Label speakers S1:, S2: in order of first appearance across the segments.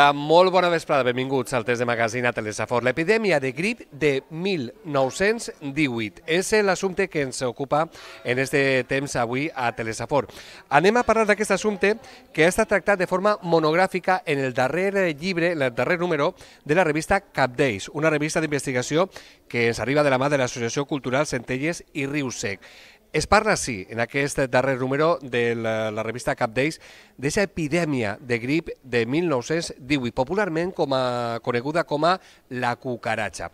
S1: Hola, molt bona vesprada, benvinguts al test de magazine a Telesafor. L'epidèmia de grip de 1918 és l'assumpte que ens ocupa en este temps avui a Telesafor. Anem a parlar d'aquest assumpte que ha estat tractat de forma monogràfica en el darrer llibre, el darrer número de la revista Capdays, una revista d'investigació que ens arriba de la mà de l'Associació Cultural Centelles i Riu Sec. Es parla, sí, en aquest darrer número de la, la revista Cap Days, d'aquesta epidèmia de grip de 1918, popularment com a, coneguda com a la cucaratxa.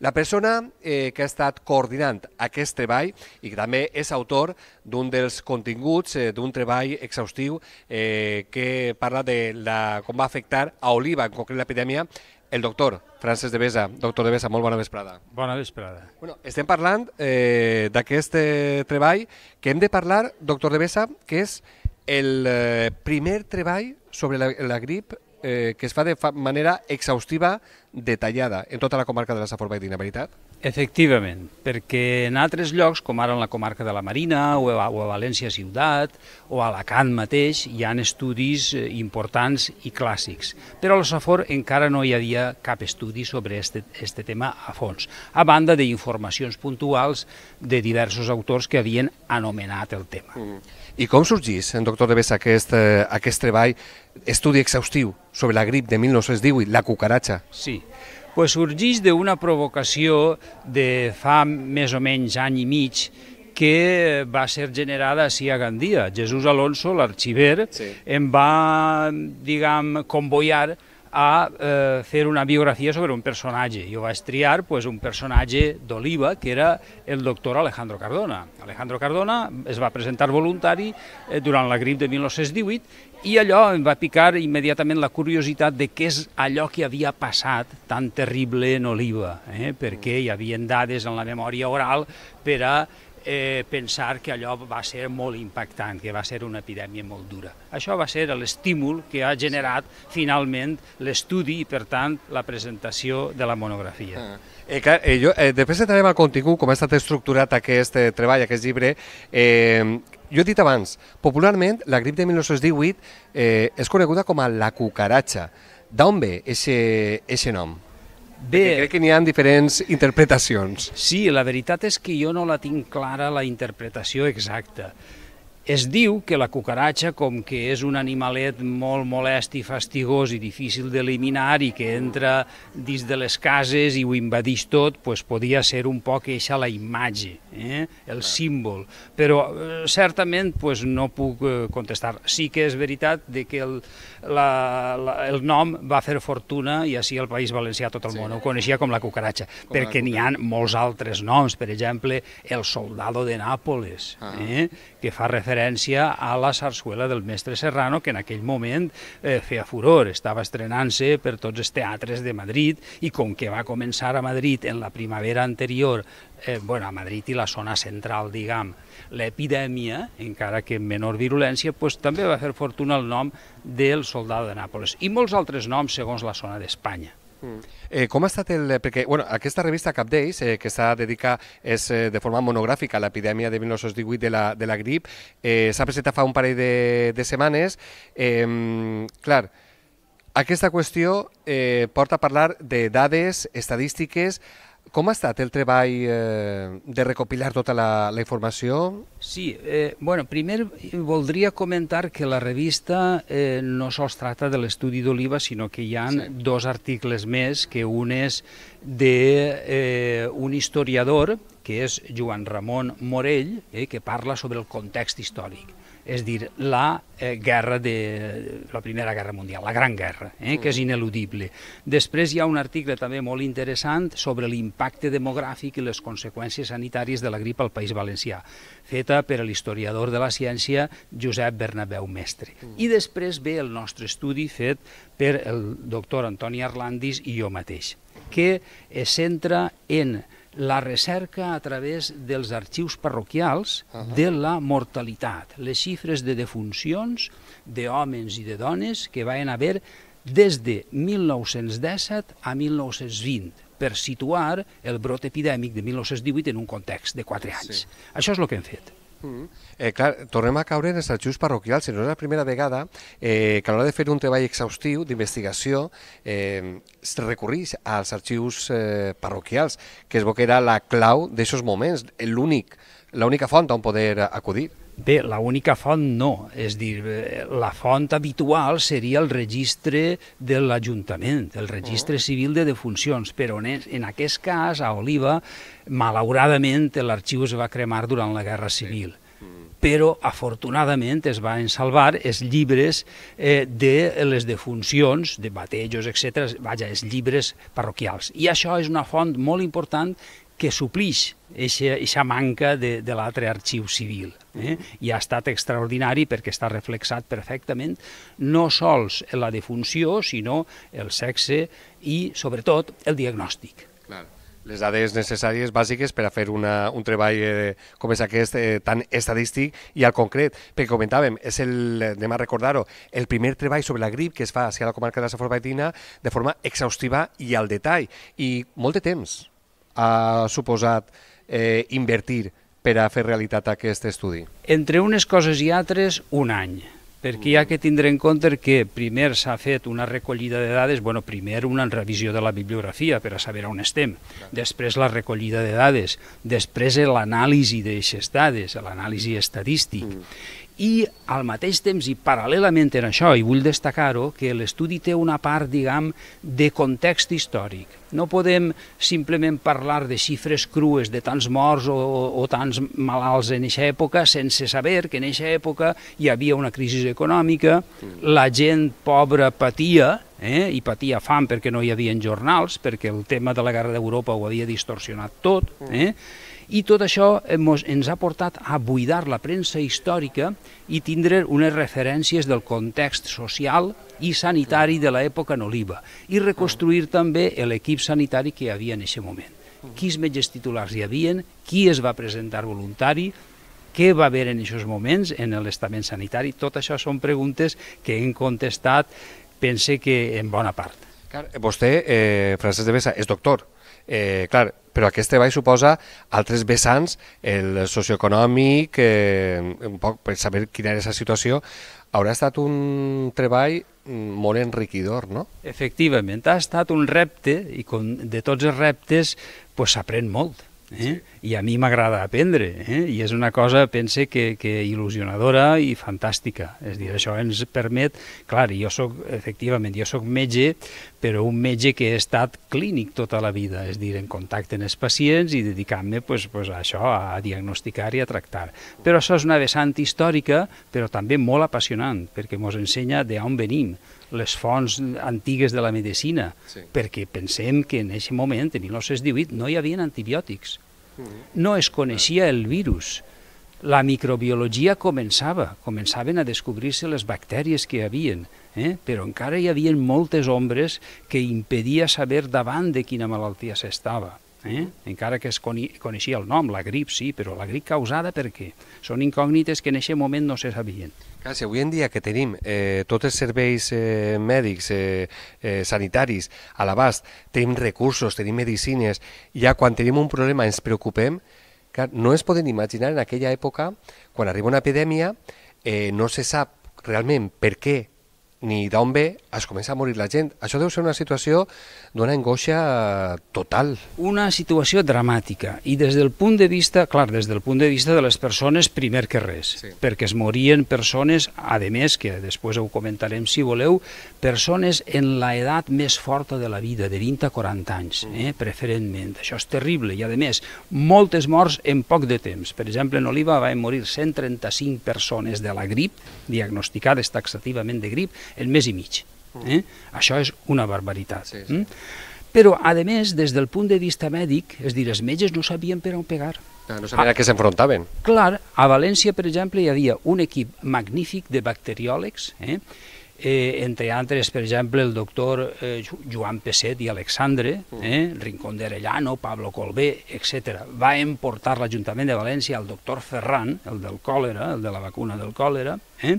S1: La persona eh, que ha estat coordinant aquest treball i que també és autor d'un dels continguts eh, d'un treball exhaustiu eh, que parla de la, com va afectar a Oliva, en concret l'epidèmia, el doctor Francesc de Besa. Doctor de Besa, molt bona vesprada. Bona vesprada. Bueno, estem parlant eh, d'aquest eh, treball que hem de parlar, doctor de Besa, que és el eh, primer treball sobre la, la grip eh, que es fa de fa manera exhaustiva, detallada, en tota la comarca de la Safor Baidina, veritat? Efectivament,
S2: perquè en altres llocs, com ara en la comarca de la Marina o a, o a València Ciutat o a Alacant mateix, hi han estudis eh, importants i clàssics. Però a la Safor encara no hi havia cap estudi sobre este, este tema a fons, a banda d'informacions puntuals de diversos autors que havien anomenat el tema. Mm.
S1: I com sorgís, en doctor de Bessa, aquest, eh, aquest treball, estudi exhaustiu sobre la grip de 1918, la cucaratxa?
S2: Sí, pues sorgeix d'una provocació de fa més o menys any i mig que va ser generada així a Gandia. Jesús Alonso, l'arxiver, sí. em va, diguem, convoyar a eh, fer una biografia sobre un personatge. Jo vaig triar pues, un personatge d'Oliva, que era el doctor Alejandro Cardona. Alejandro Cardona es va presentar voluntari eh, durant la grip de 1918 i allò em va picar immediatament la curiositat de què és allò que havia passat tan terrible en Oliva, eh? perquè hi havia dades en la memòria oral per a eh, pensar que allò va ser molt impactant, que va ser una epidèmia molt dura. Això va ser l'estímul que ha generat finalment l'estudi i, per tant, la presentació de la monografia. Ah.
S1: Eh, clar, eh, jo, eh, després entrarem al contingut, com ha estat estructurat aquest eh, treball, aquest llibre. Eh, jo he dit abans, popularment la grip de 1918 eh, és coneguda com a la cucaratxa. D'on ve aquest nom? Bé, crec que n'hi ha diferents interpretacions. Sí,
S2: la veritat és que jo no la tinc clara, la interpretació exacta. Es diu que la cucaratxa, com que és un animalet molt molest i fastigós i difícil d'eliminar i que entra dins de les cases i ho invadís tot, doncs podia ser un poc eixa la imatge, eh? el símbol. Però eh, certament doncs, no puc eh, contestar. Sí que és veritat de que el, la, la, el nom va fer fortuna i així el País Valencià tot el sí. món ho coneixia com la cucaratxa, com perquè n'hi ha molts altres noms, per exemple, el soldado de Nàpoles, ah. eh? que fa referència referència a la sarsuela del mestre Serrano, que en aquell moment eh, feia furor, estava estrenant-se per tots els teatres de Madrid i com que va començar a Madrid en la primavera anterior, eh, bueno, a Madrid i la zona central, diguem, l'epidèmia, encara que amb menor virulència, pues, també va fer fortuna el nom del soldat de Nàpoles i molts altres noms segons la zona d'Espanya.
S1: Mm. Eh, com ha estat el... Perquè bueno, aquesta revista Cap Days, eh, que està dedicat és, eh, de forma monogràfica a l'epidèmia de 1918 de la, de la grip, eh, s'ha presentat fa un parell de, de setmanes. Eh, clar, aquesta qüestió eh, porta a parlar de dades estadístiques com ha estat el treball eh, de recopilar tota la, la informació?
S2: Sí, eh, bueno, primer voldria comentar que la revista eh, no sols tracta de l'estudi d'Oliva, sinó que hi ha sí. dos articles més, que un és de eh, un historiador, que és Joan Ramon Morell, eh, que parla sobre el context històric és dir, la eh, guerra de la Primera Guerra Mundial, la Gran Guerra, eh, que és mm. ineludible. Després hi ha un article també molt interessant sobre l'impacte demogràfic i les conseqüències sanitàries de la grip al País Valencià, feta per l'historiador de la ciència Josep Bernabeu Mestre. Mm. I després ve el nostre estudi fet per el doctor Antoni Arlandis i jo mateix, que es centra en la recerca a través dels arxius parroquials uh -huh. de la mortalitat, les xifres de defuncions d'homes i de dones que van haver des de 1917 a 1920 per situar el brot epidèmic de 1918
S1: en un context de 4 anys. Sí. Això és el que hem fet. Mm -hmm. eh, clar, tornem a caure en els arxius parroquials, si no és la primera vegada eh, que a l'hora de fer un treball exhaustiu d'investigació eh, es recorreix als arxius eh, parroquials, que és bo que era la clau d'aquests moments, l'única font on poder acudir. Bé, l'única font
S2: no, és dir, eh, la font habitual seria el registre de l'Ajuntament, el registre oh. civil de defuncions, però en, aquest cas, a Oliva, malauradament l'arxiu es va cremar durant la Guerra Civil mm. però afortunadament es van salvar els llibres eh, de les defuncions, de batejos, etc., vaja, els llibres parroquials. I això és una font molt important que suplix aquesta manca de, de l'altre arxiu civil eh? i ha estat extraordinari perquè està reflexat perfectament no sols en la defunció, sinó el sexe i, sobretot, el diagnòstic.
S1: Clar les dades necessàries bàsiques per a fer una, un treball eh, com és aquest eh, tan estadístic i al concret, perquè comentàvem, és el, anem a recordar-ho, el primer treball sobre la grip que es fa a la comarca de la Saforbaetina de forma exhaustiva i al detall. I molt de temps ha suposat eh, invertir per a fer realitat aquest estudi? Entre unes coses i altres,
S2: un any perquè hi ha que tindre en compte que primer s'ha fet una recollida de dades, bueno, primer una revisió de la bibliografia per a saber on estem, després la recollida de dades, després l'anàlisi d'aixes dades, l'anàlisi estadístic, mm. I al mateix temps i paral·lelament en això, i vull destacar-ho, que l'estudi té una part, diguem, de context històric. No podem simplement parlar de xifres crues de tants morts o, o tants malalts en aquesta època sense saber que en aquesta època hi havia una crisi econòmica, la gent pobra patia, eh? i patia fam perquè no hi havia jornals, perquè el tema de la guerra d'Europa ho havia distorsionat tot, eh? I tot això eh, ens ha portat a buidar la premsa històrica i tindre unes referències del context social i sanitari de l'època en oliva i reconstruir també l'equip sanitari que hi havia en aquest moment. Quins metges titulars hi havien, qui es va presentar voluntari, què va haver en aquests moments en l'estament sanitari? Tot això són preguntes que hem contestat, pense que en bona part.
S1: Vostè, eh, Francesc de Besa, és doctor. Eh, clar, però aquest treball suposa altres vessants, el socioeconòmic, eh, un poc per saber quina era la situació, haurà estat un treball molt enriquidor, no?
S2: Efectivament, ha estat un repte i com de tots els reptes s'aprèn pues, molt Eh? I a mi m'agrada aprendre, eh? i és una cosa, pense, que, que il·lusionadora i fantàstica. És dir, això ens permet... Clar, jo sóc, efectivament, jo sóc metge, però un metge que he estat clínic tota la vida, és dir, en contacte amb els pacients i dedicant-me pues, pues, a això, a diagnosticar i a tractar. Però això és una vessant històrica, però també molt apassionant, perquè ens ensenya d'on venim, les fonts antigues de la medicina, sí. perquè pensem que en aquest moment, en 1918, no hi havia antibiòtics. Mm. No es coneixia el virus. La microbiologia començava, començaven a descobrir-se les bactèries que hi havien, eh? però encara hi havia moltes ombres que impedia saber davant de quina malaltia s'estava. Eh? Encara que es coneixia el nom, la grip, sí, però la grip causada per què? Són incògnites que en aquest moment no se sabien.
S1: Clar, si avui en dia que tenim eh, tots els serveis eh, mèdics, eh, eh, sanitaris, a l'abast, tenim recursos, tenim medicines, ja quan tenim un problema ens preocupem, clar, no es poden imaginar en aquella època, quan arriba una epidèmia, eh, no se sap realment per què ni d'on ve, es comença a morir la gent. Això deu ser una situació d'una angoixa total. Una situació dramàtica. I des
S2: del punt de vista, clar, des del punt de vista de les persones, primer que res. Sí. Perquè es morien persones, a més, que després ho comentarem si voleu, persones en la edat més forta de la vida, de 20 a 40 anys, mm. eh, preferentment. Això és terrible. I, a més, moltes morts en poc de temps. Per exemple, en Oliva van morir 135 persones de la grip, diagnosticades taxativament de grip, el mes i mig. Mm. Eh? Això és una barbaritat. Sí, sí. Mm? Però, a més, des del punt de vista mèdic, és dir, els metges no sabien per on pegar.
S1: Ah, no sabien a, ah. a què s'enfrontaven. Clar,
S2: a València, per exemple, hi havia un equip magnífic de bacteriòlegs, eh? eh, entre altres, per exemple, el doctor eh, Joan Peset i Alexandre, mm. eh, Rincón de Arellano, Pablo Colbé, etc. Va emportar l'Ajuntament de València al doctor Ferran, el del còlera, el de la vacuna del còlera, eh,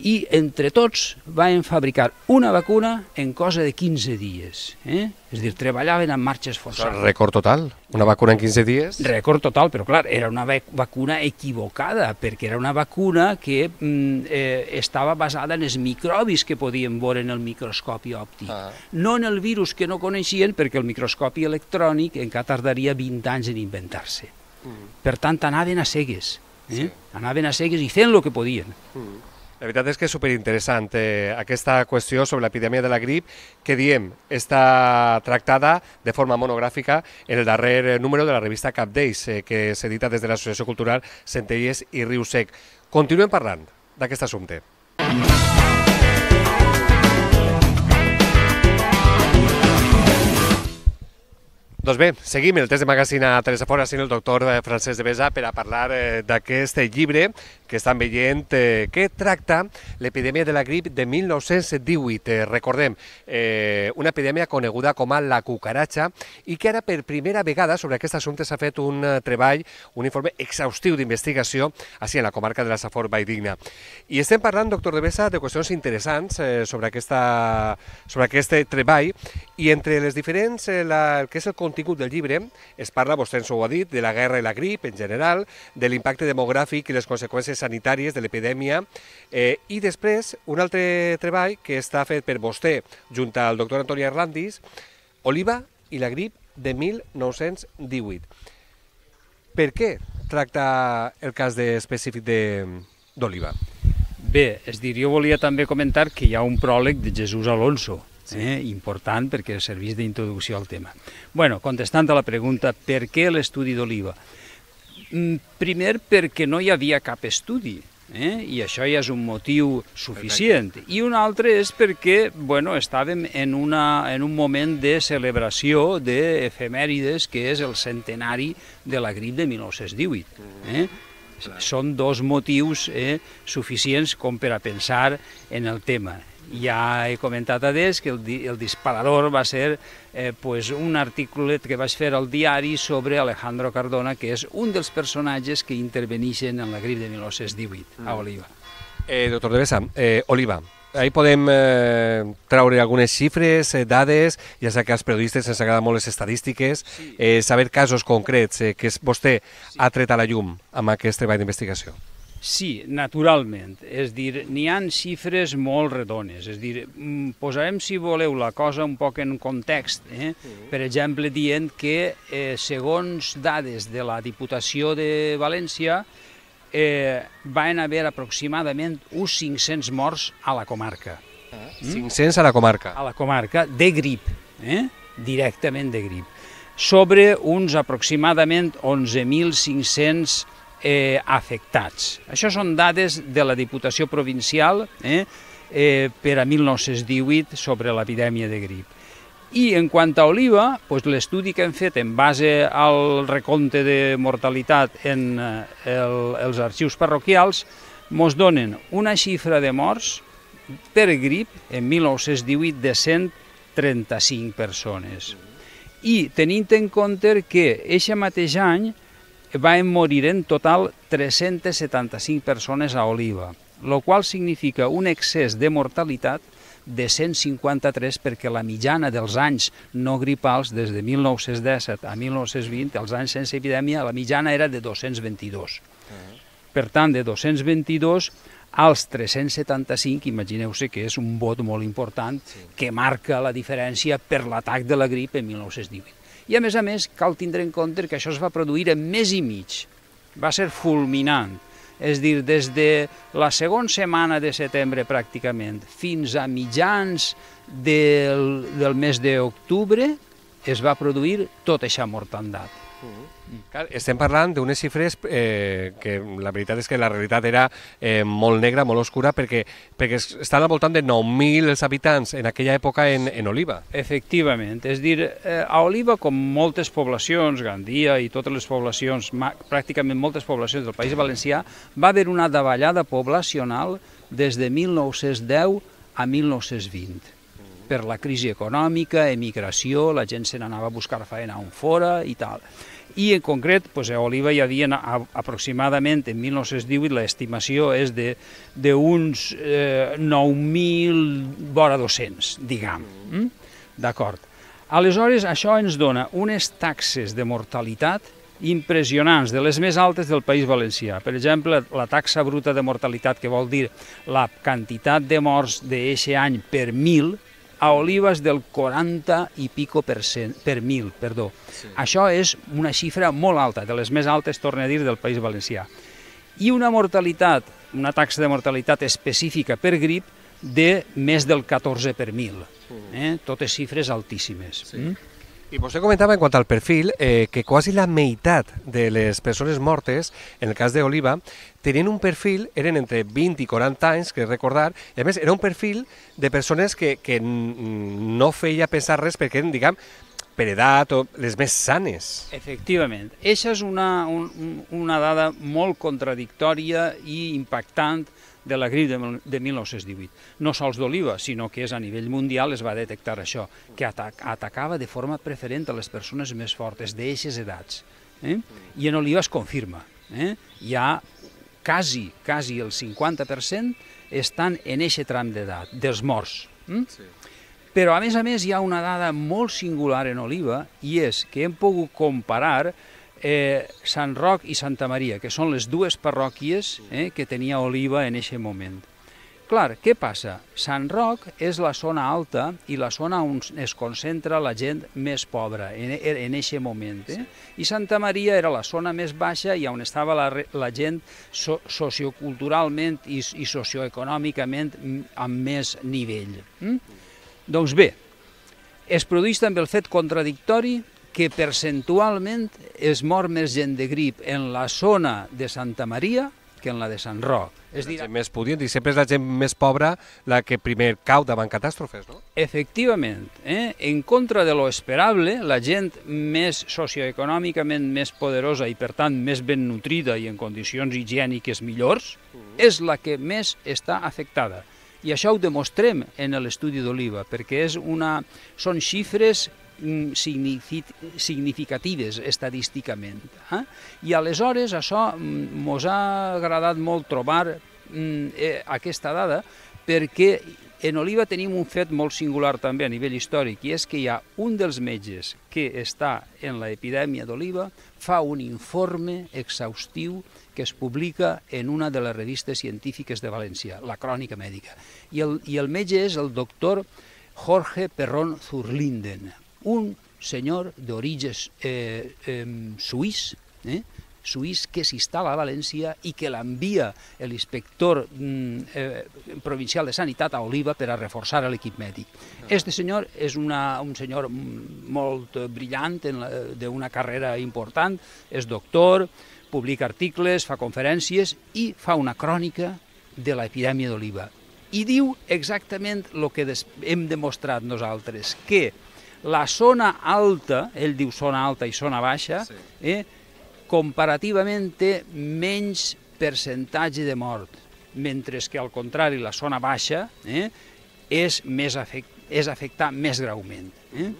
S2: i entre tots van fabricar una vacuna en cosa de 15 dies. Eh? És a dir, treballaven en marxes forçades. Rècord
S1: total? Una vacuna en 15 dies?
S2: Rècord total, però clar, era una vacuna equivocada, perquè era una vacuna que mm, eh, estava basada en els microbis que podien veure en el microscopi òptic, ah. no en el virus que no coneixien, perquè el microscopi electrònic encara tardaria 20 anys en inventar-se. Mm.
S1: Per tant, anaven a cegues. Eh? Sí. Anaven a cegues i fent el que podien. Mm la veritat és que és superinteressant eh, aquesta qüestió sobre l'epidèmia de la grip que diem està tractada de forma monogràfica en el darrer número de la revista Cap Days eh, que s'edita des de l'Associació Cultural Centelles i Riu Sec. Continuem parlant d'aquest assumpte. Mm -hmm. Doncs bé, seguim el test de magazine a Teresa Fora, sinó el doctor eh, Francesc de Besa per a parlar eh, d'aquest llibre que estan veient eh, que tracta l'epidèmia de la grip de 1918. recordem, eh, una epidèmia coneguda com a la cucaratxa i que ara per primera vegada sobre aquest assumpte s'ha fet un treball, un informe exhaustiu d'investigació així en la comarca de la Safor Baidigna. I estem parlant, doctor de Besa, de qüestions interessants sobre, aquesta, sobre aquest treball i entre les diferents, la, el que és el contingut del llibre es parla, vostè ens ho ha dit, de la guerra i la grip en general, de l'impacte demogràfic i les conseqüències sanitàries de l'epidèmia, eh, i després un altre treball que està fet per vostè, junt al doctor Antoni Arlandis, Oliva i la grip de 1918. Per què tracta el cas de, específic d'Oliva?
S2: Bé, és dir, jo volia també comentar que hi ha un pròleg de Jesús Alonso, eh? important perquè serveix d'introducció al tema. bueno, contestant a la pregunta per què l'estudi d'oliva? Mm, primer perquè no hi havia cap estudi, eh? i això ja és un motiu suficient. Perfecte. I un altre és perquè bueno, estàvem en, una, en un moment de celebració d'efemèrides, que és el centenari de la grip de 1918. Eh? Clar. Són dos motius eh, suficients com per a pensar en el tema. Ja he comentat a des que el, el disparador va ser eh, pues un article que vaig fer al diari sobre Alejandro Cardona, que és un dels personatges que intervenixen en la grip de 1918 a mm. Oliva. Eh,
S1: doctor Devesa, eh, Oliva, Ahí podem eh, traure algunes xifres, eh, dades, ja sé que als periodistes ens agraden molt les estadístiques, sí. eh, saber casos concrets eh, que vostè sí. ha tret a la llum amb aquest treball d'investigació.
S2: Sí, naturalment. És dir, n'hi han xifres molt redones. És dir, mm, posarem, si voleu, la cosa un poc en context. Eh? Per exemple, dient que, eh, segons dades de la Diputació de València, eh, van haver aproximadament uns 500 morts a la comarca. Ah, 500 mm? a la comarca? A la
S1: comarca, de grip,
S2: eh? directament de grip. Sobre uns aproximadament 11.500 eh, afectats. Això són dades de la Diputació Provincial eh, eh, per a 1918 sobre l'epidèmia de grip. I en quant a Oliva, doncs l'estudi que hem fet en base al recompte de mortalitat en eh, el, els arxius parroquials ens donen una xifra de morts per grip en 1918 de 135 persones. I tenint en compte que aquest mateix any van morir en total 375 persones a Oliva, el qual significa un excés de mortalitat de 153 perquè la mitjana dels anys no gripals des de 1917 a 1920, els anys sense epidèmia, la mitjana era de 222. Mm. Per tant, de 222 als 375, imagineu-se que és un vot molt important que marca la diferència per l'atac de la grip en 1918. I a més a més cal tindre en compte que això es va produir en mes i mig. Va ser fulminant. És dir, des de la segona setmana de setembre pràcticament fins a mitjans del, del mes d'octubre es va produir tota aquesta mortandat.
S1: Clar, estem parlant d'unes xifres eh, que la veritat és que la realitat era eh, molt negra, molt oscura, perquè, perquè estan al voltant de 9.000 els habitants en aquella època en, en Oliva.
S2: Efectivament, és a dir, eh, a Oliva, com moltes poblacions, Gandia i totes les poblacions, pràcticament moltes poblacions del País Valencià, va haver una davallada poblacional des de 1910 a 1920 per la crisi econòmica, emigració, la gent se n'anava a buscar feina on fora i tal i en concret pues, a Oliva hi havia aproximadament en 1918 l'estimació és d'uns eh, 9.000 vora 200, diguem. Mm? D'acord. Aleshores, això ens dona unes taxes de mortalitat impressionants, de les més altes del País Valencià. Per exemple, la taxa bruta de mortalitat, que vol dir la quantitat de morts d'eixe any per 1.000, a olives del 40 i pico per, cent, per mil. Perdó. Sí. Això és una xifra molt alta, de les més altes, torna a dir, del País Valencià. I una mortalitat, una taxa de mortalitat específica per grip de més del 14 per mil. Uh. Eh? Totes xifres
S1: altíssimes. Sí. Mm? I vostè comentava en quant al perfil eh, que quasi la meitat de les persones mortes, en el cas d'Oliva, tenien un perfil, eren entre 20 i 40 anys, que recordar, i a més era un perfil de persones que, que no feia pensar res perquè eren, diguem, per edat o les més sanes. Efectivament.
S2: Això és una, un, una dada molt contradictòria i impactant de la grip de, de 1918. No sols d'oliva, sinó que és a nivell mundial es va detectar això, que atac, atacava de forma preferent a les persones més fortes, d'eixes edats. Eh? I en oliva es confirma. Eh? Hi ha quasi, quasi el 50% estan en eixe tram d'edat, dels morts. Eh? Hm? Sí. Però, a més a més, hi ha una dada molt singular en oliva, i és que hem pogut comparar eh, Sant Roc i Santa Maria, que són les dues parròquies eh, que tenia Oliva en aquest moment. Clar, què passa? Sant Roc és la zona alta i la zona on es concentra la gent més pobra en, e, en eixe moment. Eh? I Santa Maria era la zona més baixa i on estava la, la gent so, socioculturalment i, i socioeconòmicament amb més nivell. Mm? Doncs bé, es produeix també el fet contradictori que percentualment es mor més gent de grip en la zona
S1: de Santa Maria que en la de Sant Roc. És dir, més pudient, i sempre és la gent més pobra la que primer cau davant catàstrofes, no?
S2: Efectivament. Eh? En contra de lo esperable, la gent més socioeconòmicament més poderosa i, per tant, més ben nutrida i en condicions higièniques millors, uh mm. -huh. és la que més està afectada. I això ho demostrem en l'estudi d'Oliva, perquè és una... són xifres Mm, significatives estadísticament. Eh? I aleshores això ens mm, ha agradat molt trobar mm, eh, aquesta dada perquè en Oliva tenim un fet molt singular també a nivell històric i és que hi ha un dels metges que està en l'epidèmia d'Oliva fa un informe exhaustiu que es publica en una de les revistes científiques de València, la Crònica Mèdica. I el, i el metge és el doctor Jorge Perrón Zurlinden, un senyor d'orígens eh, eh, suís, eh, suís que s'instal·la a València i que l'envia l'inspector mm, eh, provincial de Sanitat a Oliva per a reforçar l'equip mèdic. Este senyor és una, un senyor molt brillant, d'una carrera important, és doctor, publica articles, fa conferències i fa una crònica de l'epidèmia d'Oliva. I diu exactament el que hem demostrat nosaltres, que la zona alta, ell diu zona alta i zona baixa, sí. eh, comparativament té menys percentatge de mort, mentre que al contrari la zona baixa eh, és, més afect, és afectar més greument. Eh?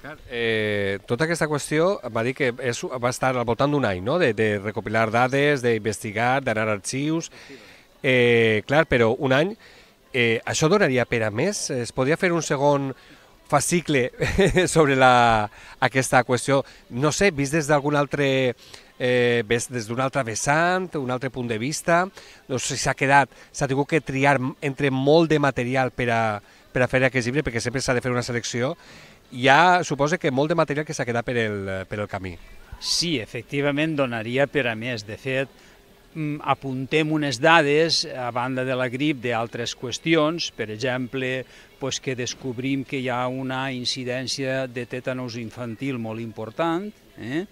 S1: Clar, eh, tota aquesta qüestió va dir que és, va estar al voltant d'un any, no? de, de recopilar dades, d'investigar, d'anar a arxius... Eh, clar, però un any, eh, això donaria per a més? Es podria fer un segon, fascicle sobre la, aquesta qüestió. No sé, vist des d'algun altre eh, des d'un altre vessant, un altre punt de vista, no sé si s'ha quedat, s'ha tingut que triar entre molt de material per a, per a fer aquest llibre, perquè sempre s'ha de fer una selecció, hi ha, suposa que molt de material que s'ha quedat per el, per el camí. Sí, efectivament
S2: donaria per a més. De fet, Mm, apuntem unes dades a banda de la grip d'altres qüestions, per exemple, pues que descobrim que hi ha una incidència de tètanos infantil molt important eh?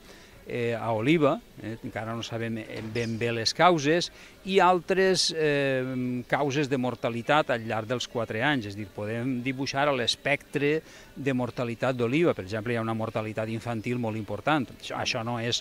S2: Eh, a Oliva, eh? encara no sabem ben bé les causes, i altres eh, causes de mortalitat al llarg dels 4 anys, és dir, podem dibuixar l'espectre de mortalitat d'Oliva, per exemple, hi ha una mortalitat infantil molt important, això, això no és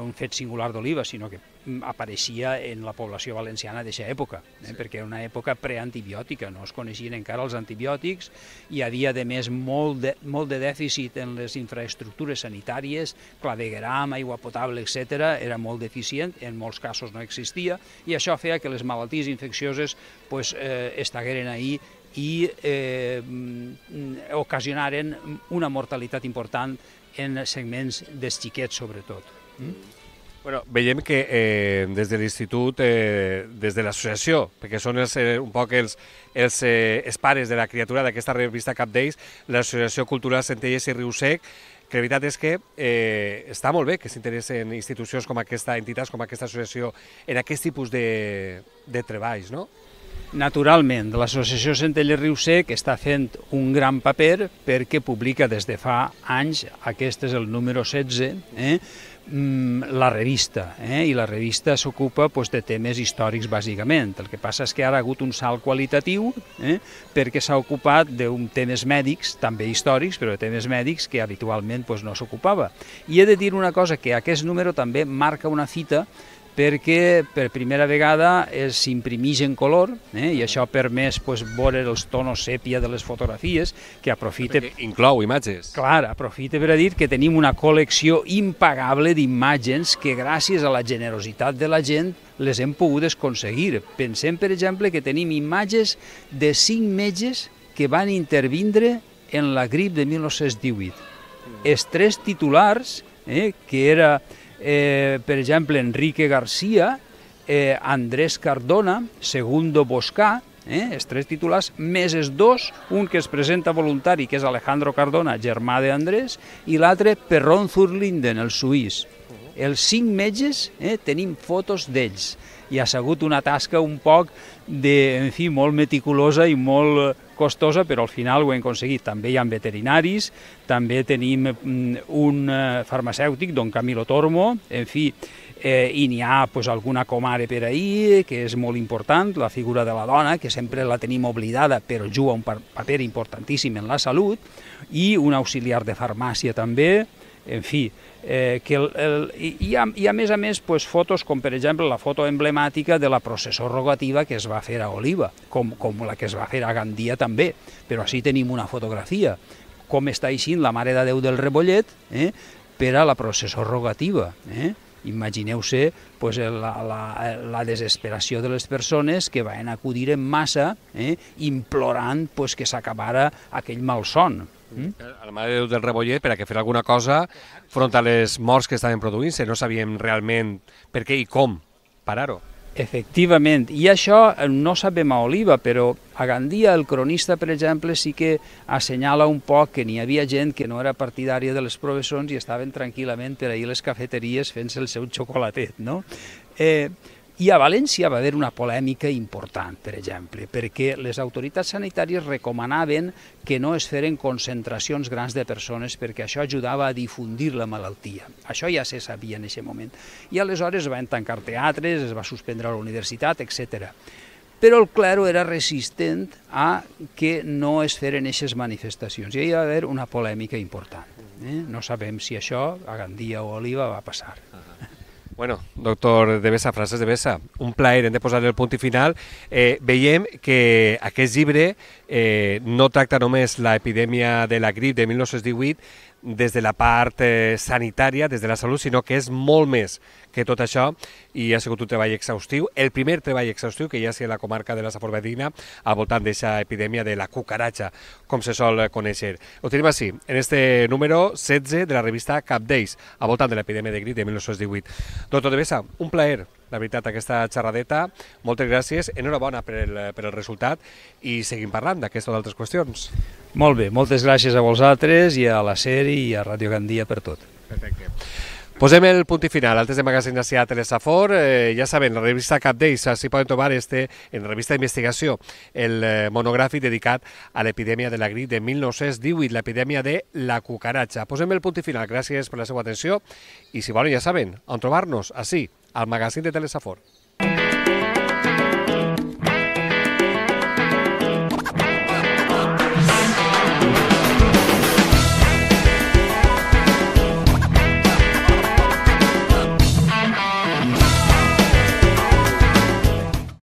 S2: un fet singular d'Oliva, sinó que Mm, apareixia en la població valenciana d'aquesta època, eh? sí. perquè era una època preantibiòtica, no es coneixien encara els antibiòtics, hi havia, de més, molt de, molt de dèficit en les infraestructures sanitàries, clavegram, aigua potable, etc. era molt deficient, en molts casos no existia, i això feia que les malalties infeccioses pues, eh, estagueren ahir i eh, ocasionaren una mortalitat important en segments dels xiquets, sobretot. Mm?
S1: Bueno, veiem que eh, des de l'institut, eh, des de l'associació, perquè són els, eh, un poc els, els, eh, els pares de la criatura d'aquesta revista Cap d'Ells, l'Associació Cultural Centelles i Riu Sec, que la veritat és que eh, està molt bé que s'interessen institucions com aquesta, entitats com aquesta associació, en aquest tipus de, de treballs, no?
S2: Naturalment, l'associació Centelles Riu Sec està fent un gran paper perquè publica des de fa anys, aquest és el número 16, eh? Mm, la revista, eh? i la revista s'ocupa doncs, de temes històrics bàsicament. El que passa és que ara ha hagut un salt qualitatiu eh? perquè s'ha ocupat d'un temes mèdics, també històrics, però de temes mèdics que habitualment doncs, no s'ocupava. I he de dir una cosa, que aquest número també marca una fita perquè per primera vegada s'imprimeix en color eh? i això permet pues, veure els tonos sèpia de les fotografies que aprofita... Perquè inclou imatges. Clar, aprofita per a dir que tenim una col·lecció impagable d'imatges que gràcies a la generositat de la gent les hem pogut aconseguir. Pensem, per exemple, que tenim imatges de cinc metges que van intervindre en la grip de 1918. Els mm. tres titulars, eh, que era eh, per exemple, Enrique Garcia, eh, Andrés Cardona, Segundo Boscà, eh, els tres titulars, més els dos, un que es presenta voluntari, que és Alejandro Cardona, germà d'Andrés, i l'altre Perron Zurlinden, el suís. Els cinc metges eh, tenim fotos d'ells i ha sigut una tasca un poc de, en fi, molt meticulosa i molt, costosa, però al final ho hem aconseguit. També hi ha veterinaris, també tenim mm, un eh, farmacèutic, don Camilo Tormo, en fi, eh, i n'hi ha pues, alguna comare per ahir, que és molt important, la figura de la dona, que sempre la tenim oblidada, però juga un paper importantíssim en la salut, i un auxiliar de farmàcia també, en fi, eh, que el, el, hi, ha, hi ha, a més a més, pues, fotos com, per exemple, la foto emblemàtica de la processó rogativa que es va fer a Oliva, com, com la que es va fer a Gandia també, però així tenim una fotografia, com està així la Mare de Déu del Rebollet eh, per a la processó rogativa. Eh? Imagineu-se pues, la, la, la desesperació de les persones que van acudir en massa eh, implorant pues, que s'acabara
S1: aquell malson. Mm? Eh, la Mare de Déu del Rebollet per a que fer alguna cosa front a les morts que estaven produint-se. No sabíem realment per què i com parar-ho.
S2: Efectivament, i això eh, no sabem a Oliva, però a Gandia el cronista, per exemple, sí que assenyala un poc que n'hi havia gent que no era partidària de les professions i estaven tranquil·lament per ahir les cafeteries fent-se el seu xocolatet, no? Eh, i a València va haver una polèmica important, per exemple, perquè les autoritats sanitàries recomanaven que no es feren concentracions grans de persones perquè això ajudava a difundir la malaltia. Això ja se sabia en aquest moment. I aleshores es van tancar teatres, es va suspendre la universitat, etc. Però el clero era resistent a que no es feren aquestes manifestacions. I hi va haver una polèmica important. Eh? No sabem si això a Gandia o a Oliva va passar. Uh -huh.
S1: Bueno, doctor de Besa, Francesc de Besa, un plaer, hem de posar el punt i final. Eh, veiem que aquest llibre eh, no tracta només l'epidèmia de la grip de 1918, des de la part eh, sanitària, des de la salut, sinó que és molt més que tot això i ha sigut un treball exhaustiu, el primer treball exhaustiu que hi ha a la comarca de la Saforvedina al voltant d'aquesta epidèmia de la cucaratxa, com se sol conèixer. Ho tenim així, en este número 16 de la revista Cap Days, al voltant de l'epidèmia de grip de 1918. Doctor Devesa, un plaer la veritat, aquesta xerradeta. Moltes gràcies, enhorabona per el, per el resultat i seguim parlant d'aquestes altres qüestions. Molt bé, moltes gràcies a vosaltres i a la sèrie i a Ràdio Gandia per tot. Perfecte. Posem el punt i final. Altres de Magazine a Telesafor, eh, ja saben, la revista Cap d'Ells, així poden trobar este, en la revista d'investigació, el eh, monogràfic dedicat a l'epidèmia de la grip de 1918, l'epidèmia de la cucaratxa. Posem el punt i final. Gràcies per la seva atenció i, si volen, ja saben, on trobar-nos, així, al magazine de Telesafor.